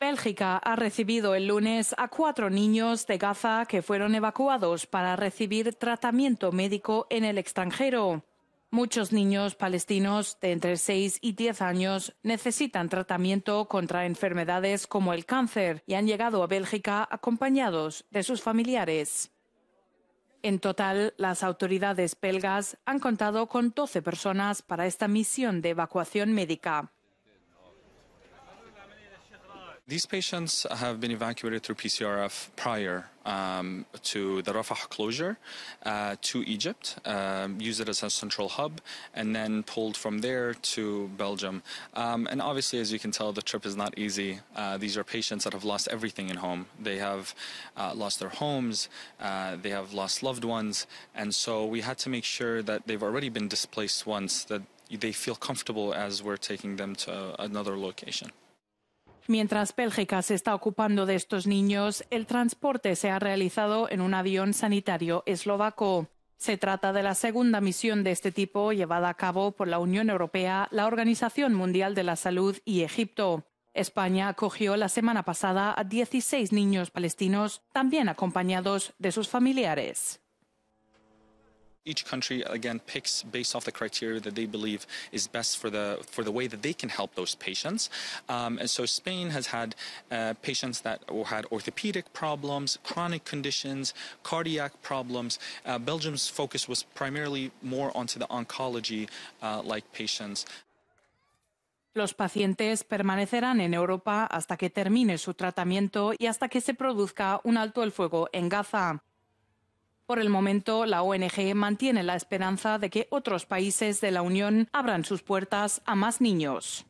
Bélgica ha recibido el lunes a cuatro niños de Gaza que fueron evacuados para recibir tratamiento médico en el extranjero. Muchos niños palestinos de entre 6 y 10 años necesitan tratamiento contra enfermedades como el cáncer y han llegado a Bélgica acompañados de sus familiares. En total, las autoridades belgas han contado con 12 personas para esta misión de evacuación médica. These patients have been evacuated through PCRF prior um, to the Rafah closure uh, to Egypt, um, used it as a central hub, and then pulled from there to Belgium. Um, and obviously, as you can tell, the trip is not easy. Uh, these are patients that have lost everything in home. They have uh, lost their homes, uh, they have lost loved ones, and so we had to make sure that they've already been displaced once, that they feel comfortable as we're taking them to uh, another location. Mientras Bélgica se está ocupando de estos niños, el transporte se ha realizado en un avión sanitario eslovaco. Se trata de la segunda misión de este tipo llevada a cabo por la Unión Europea, la Organización Mundial de la Salud y Egipto. España acogió la semana pasada a 16 niños palestinos, también acompañados de sus familiares. each country again picks based off the criteria that they believe is best for the for the way that they can help those patients. Um, and so Spain has had uh, patients that had orthopedic problems, chronic conditions, cardiac problems. Uh, Belgium's focus was primarily more onto the oncology uh, like patients. Los pacientes permanecerán en Europa hasta que termine su tratamiento y hasta que se produzca un alto el fuego en Gaza. Por el momento, la ONG mantiene la esperanza de que otros países de la Unión abran sus puertas a más niños.